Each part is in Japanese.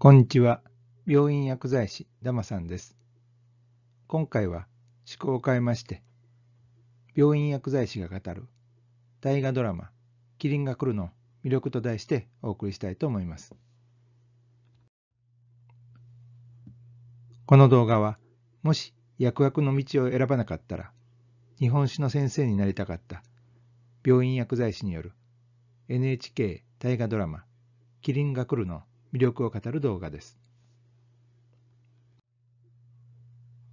こんにちは。病院薬剤師、ダマさんです。今回は思考を変えまして、病院薬剤師が語る大河ドラマ、キリンが来るの魅力と題してお送りしたいと思います。この動画は、もし薬学の道を選ばなかったら、日本史の先生になりたかった病院薬剤師による NHK 大河ドラマ、キリンが来るの魅力を語る動画です。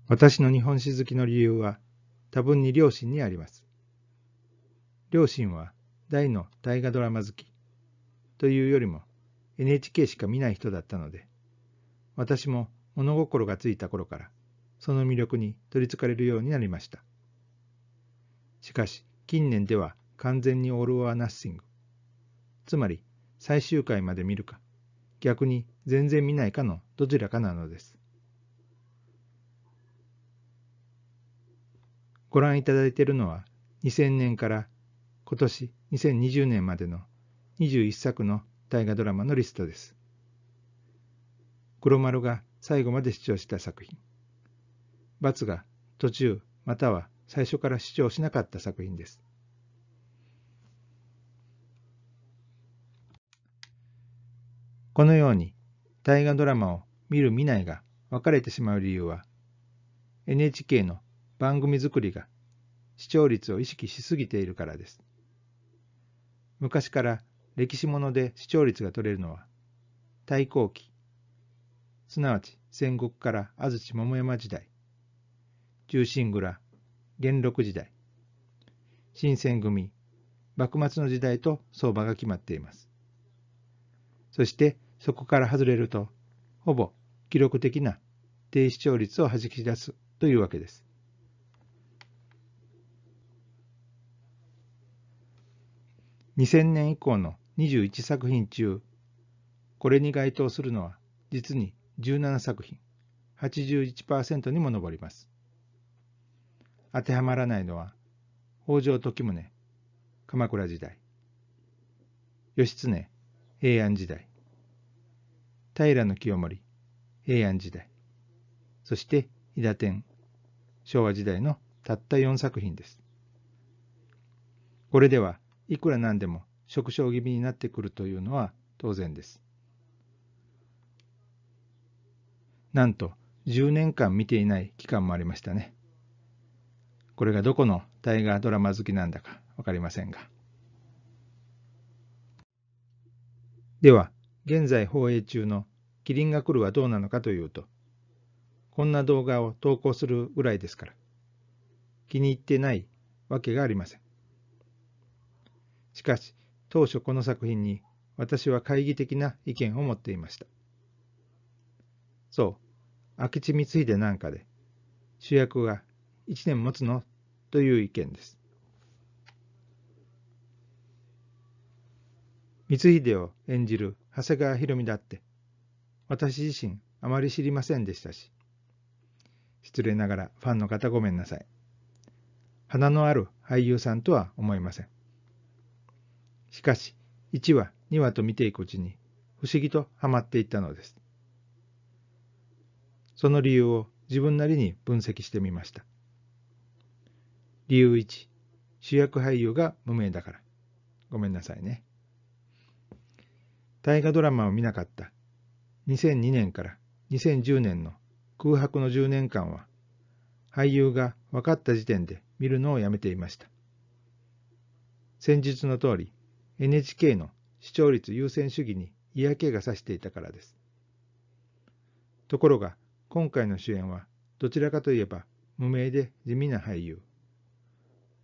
私の日本史好きの理由は多分に両親にあります。両親は大の大河ドラマ好きというよりも NHK しか見ない人だったので、私も物心がついた頃からその魅力に取りつかれるようになりました。しかし近年では完全にオール・オア・ナッシング、つまり最終回まで見るか、逆に全然見ないかのどちらかなのです。ご覧いただいているのは2000年から今年2020年までの21作の大河ドラマのリストです。黒丸が最後まで視聴した作品。×が途中または最初から視聴しなかった作品です。このように大河ドラマを見る見ないが分かれてしまう理由は NHK の番組作りが視聴率を意識しすぎているからです。昔から歴史もので視聴率が取れるのは太閤期すなわち戦国から安土桃山時代忠臣蔵元禄時代新選組幕末の時代と相場が決まっていますそしてそこから外れると、ほぼ記録的な低視聴率をはじき出すというわけです。2000年以降の21作品中、これに該当するのは実に17作品、81%にも上ります。当てはまらないのは、北条時宗、鎌倉時代、義経、平安時代、平の清盛、平安時代、そして伊田天、昭和時代のたった4作品です。これではいくら何でも食傷気味になってくるというのは当然です。なんと10年間見ていない期間もありましたね。これがどこの大河ドラマ好きなんだかわかりませんが。では、現在放映中のキリンが来るはどうなのかというと、こんな動画を投稿するぐらいですから、気に入ってないわけがありません。しかし、当初この作品に私は懐疑的な意見を持っていました。そう、明智光秀なんかで、主役が1年持つのという意見です。光秀を演じる長谷川博美だって、私自身あまり知りませんでしたし。失礼ながらファンの方ごめんなさい。花のある俳優さんとは思いません。しかし、1話、2話と見ていくうちに、不思議とハマっていったのです。その理由を自分なりに分析してみました。理由1、主役俳優が無名だから。ごめんなさいね。大河ドラマを見なかった。2002年から2010年の空白の10年間は、俳優が分かった時点で見るのをやめていました。先日の通り、NHK の視聴率優先主義に嫌気がさしていたからです。ところが、今回の主演は、どちらかといえば無名で地味な俳優。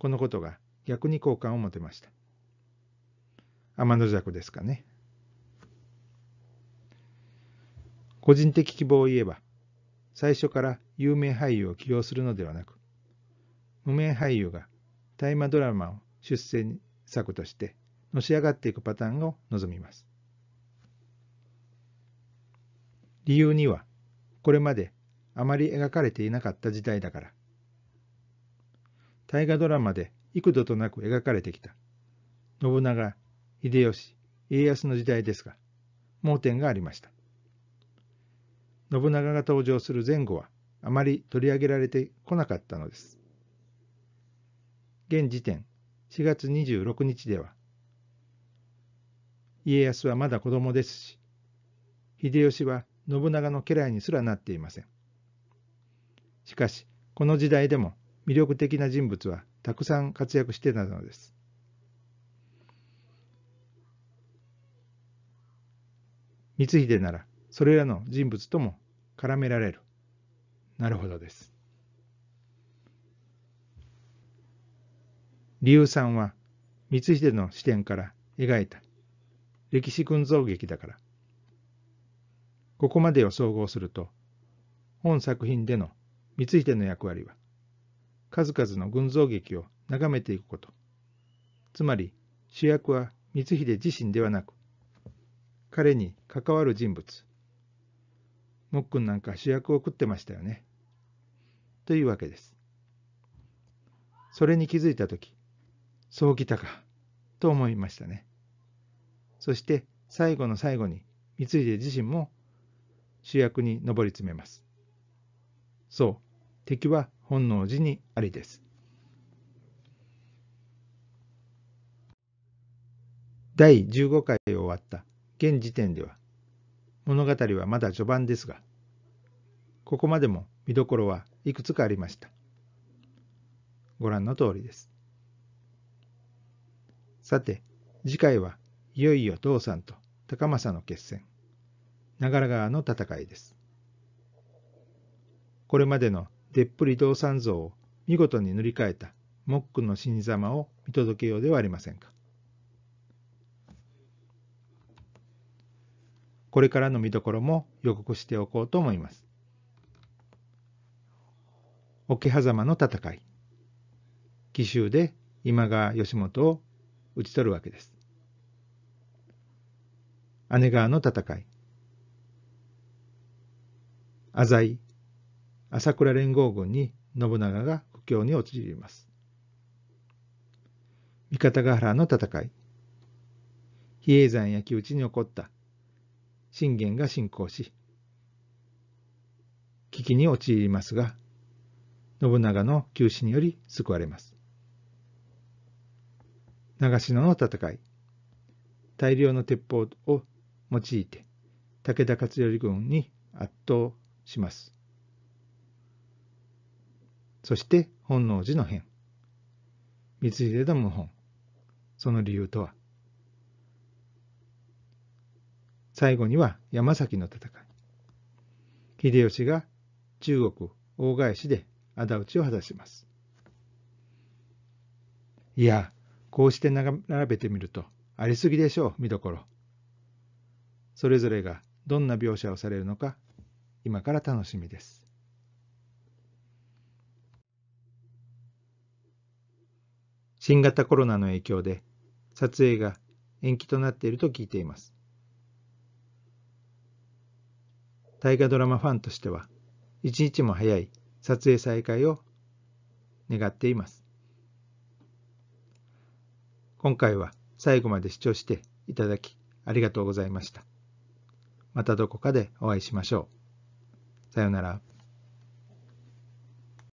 このことが逆に好感を持てました。天の弱ですかね。個人的希望を言えば、最初から有名俳優を起用するのではなく、無名俳優が大麻ドラマを出世作としてのし上がっていくパターンを望みます。理由には、これまであまり描かれていなかった時代だから。大河ドラマで幾度となく描かれてきた、信長、秀吉、家康の時代ですが、盲点がありました。信長が登場する前後はあまり取り上げられてこなかったのです。現時点4月26日では家康はまだ子供ですし秀吉は信長の家来にすらなっていません。しかしこの時代でも魅力的な人物はたくさん活躍してたのです。光秀ならそれらの人物とも絡められる。なるほどです。理由さんは光秀の視点から描いた歴史群像劇だから。ここまでを総合すると、本作品での光秀の役割は、数々の群像劇を眺めていくこと。つまり主役は光秀自身ではなく、彼に関わる人物、もっくんなんか主役を食ってましたよね。というわけです。それに気づいた時そう来たかと思いましたね。そして最後の最後に三井で自身も主役に上り詰めます。そう、敵は本能寺にありです。第15回を終わった現時点では物語はまだ序盤ですが、ここまでも見どころはいくつかありました。ご覧の通りです。さて、次回はいよいよ父さんと高政の決戦、長良川の戦いです。これまでのでっぷり道産像を見事に塗り替えたモックの死に様を見届けようではありませんか。これからの見どころも予告しておこうと思います。桶狭間の戦い奇襲で今川義元を討ち取るわけです。姉川の戦い浅井朝倉連合軍に信長が苦境に陥ります。三方ヶ原の戦い比叡山焼き討ちに起こった信玄が信仰し、危機に陥りますが、信長の急死により救われます。長篠の戦い。大量の鉄砲を用いて、武田勝頼軍に圧倒します。そして本能寺の変。光秀の謀反。その理由とは最後には山崎の戦い。秀吉が中国大返しで仇討ちを果たします。いや、こうして並べてみると、ありすぎでしょう、見どころ。それぞれがどんな描写をされるのか、今から楽しみです。新型コロナの影響で撮影が延期となっていると聞いています。大河ドラマファンとしては、一日も早い撮影再開を願っています。今回は最後まで視聴していただきありがとうございました。またどこかでお会いしましょう。さようなら。